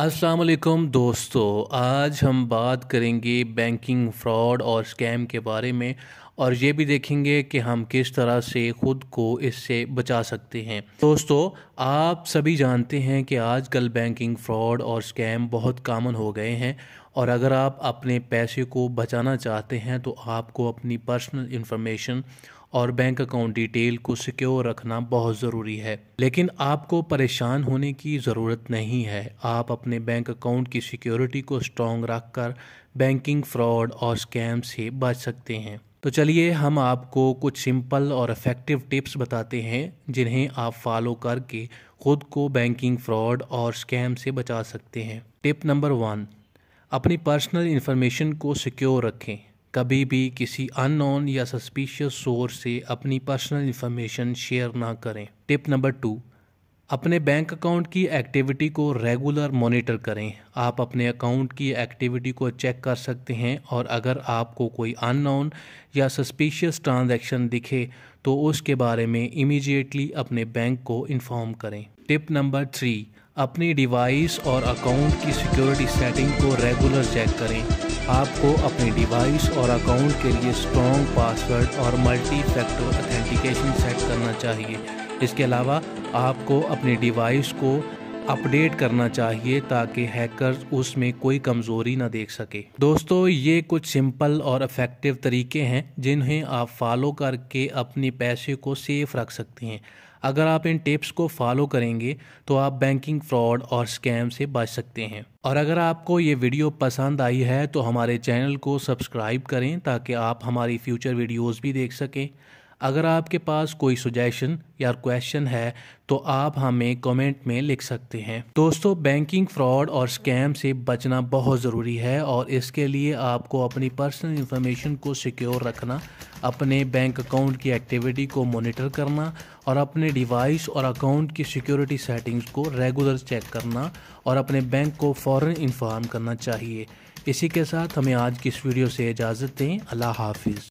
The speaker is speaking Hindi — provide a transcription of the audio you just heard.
अस्सलाम वालेकुम दोस्तों आज हम बात करेंगे बैंकिंग फ्रॉड और स्कैम के बारे में और ये भी देखेंगे कि हम किस तरह से ख़ुद को इससे बचा सकते हैं दोस्तों आप सभी जानते हैं कि आजकल बैंकिंग फ्रॉड और स्कैम बहुत कामन हो गए हैं और अगर आप अपने पैसे को बचाना चाहते हैं तो आपको अपनी पर्सनल इन्फॉर्मेशन और बैंक अकाउंट डिटेल को सिक्योर रखना बहुत ज़रूरी है लेकिन आपको परेशान होने की ज़रूरत नहीं है आप अपने बैंक अकाउंट की सिक्योरिटी को स्ट्रॉन्ग रख कर बैंकिंग फ्रॉड और स्कैम से बच सकते हैं तो चलिए हम आपको कुछ सिंपल और इफ़ेक्टिव टिप्स बताते हैं जिन्हें आप फॉलो करके ख़ुद को बैंकिंग फ्रॉड और स्कैम से बचा सकते हैं टिप नंबर वन अपनी पर्सनल इन्फॉर्मेशन को सिक्योर रखें कभी भी किसी अननोन या सस्पिशियस सोर्स से अपनी पर्सनल इन्फॉर्मेशन शेयर ना करें टिप नंबर टू अपने बैंक अकाउंट की एक्टिविटी को रेगुलर मॉनिटर करें आप अपने अकाउंट की एक्टिविटी को चेक कर सकते हैं और अगर आपको कोई अननोन या सस्पिशियस ट्रांजैक्शन दिखे तो उसके बारे में इमीजिएटली अपने बैंक को इन्फॉर्म करें टिप नंबर थ्री अपनी डिवाइस और अकाउंट की सिक्योरिटी सेटिंग को रेगुलर चेक करें आपको अपने डिवाइस और अकाउंट के लिए स्ट्रॉन्ग पासवर्ड और मल्टी फैक्टर ऑथेंटिकेशन सेट करना चाहिए इसके अलावा आपको अपने डिवाइस को अपडेट करना चाहिए ताकि हैकर उसमें कोई कमज़ोरी ना देख सके दोस्तों ये कुछ सिंपल और इफ़ेक्टिव तरीके हैं जिन्हें आप फॉलो करके अपने पैसे को सेफ रख सकते हैं अगर आप इन टिप्स को फॉलो करेंगे तो आप बैंकिंग फ्रॉड और स्कैम से बच सकते हैं और अगर आपको ये वीडियो पसंद आई है तो हमारे चैनल को सब्सक्राइब करें ताकि आप हमारी फ्यूचर वीडियोस भी देख सकें अगर आपके पास कोई सुजेशन या क्वेश्चन है तो आप हमें कमेंट में लिख सकते हैं दोस्तों बैंकिंग फ्रॉड और स्कैम से बचना बहुत ज़रूरी है और इसके लिए आपको अपनी पर्सनल इन्फॉर्मेशन को सिक्योर रखना अपने बैंक अकाउंट की एक्टिविटी को मॉनिटर करना और अपने डिवाइस और अकाउंट की सिक्योरिटी सेटिंग्स को रेगुलर चेक करना और अपने बैंक को फ़ौर इन्फॉर्म करना चाहिए इसी के साथ हमें आज की इस वीडियो से इजाज़त दें अल्लाह हाफिज़